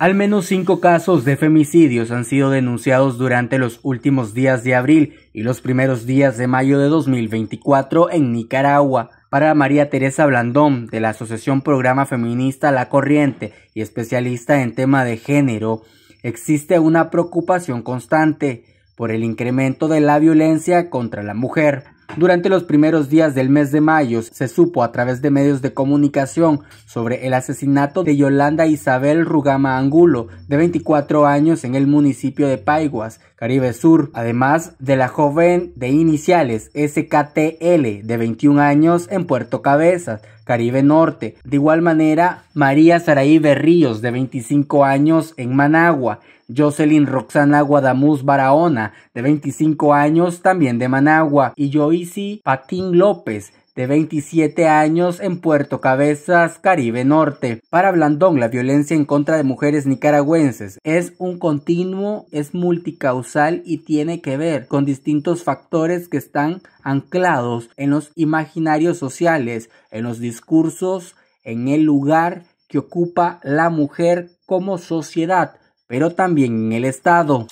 Al menos cinco casos de femicidios han sido denunciados durante los últimos días de abril y los primeros días de mayo de 2024 en Nicaragua. Para María Teresa Blandón, de la Asociación Programa Feminista La Corriente y especialista en tema de género, existe una preocupación constante por el incremento de la violencia contra la mujer. Durante los primeros días del mes de mayo se supo a través de medios de comunicación sobre el asesinato de Yolanda Isabel Rugama Angulo, de 24 años, en el municipio de Paiguas, Caribe Sur, además de la joven de iniciales SKTL, de 21 años, en Puerto Cabezas, Caribe Norte. De igual manera, María Saraí Berríos, de 25 años, en Managua. Jocelyn Roxana Guadamuz Barahona, de 25 años, también de Managua. Y Joisi Patín López, de 27 años en Puerto Cabezas, Caribe Norte. Para Blandón, la violencia en contra de mujeres nicaragüenses es un continuo, es multicausal y tiene que ver con distintos factores que están anclados en los imaginarios sociales, en los discursos, en el lugar que ocupa la mujer como sociedad, pero también en el Estado.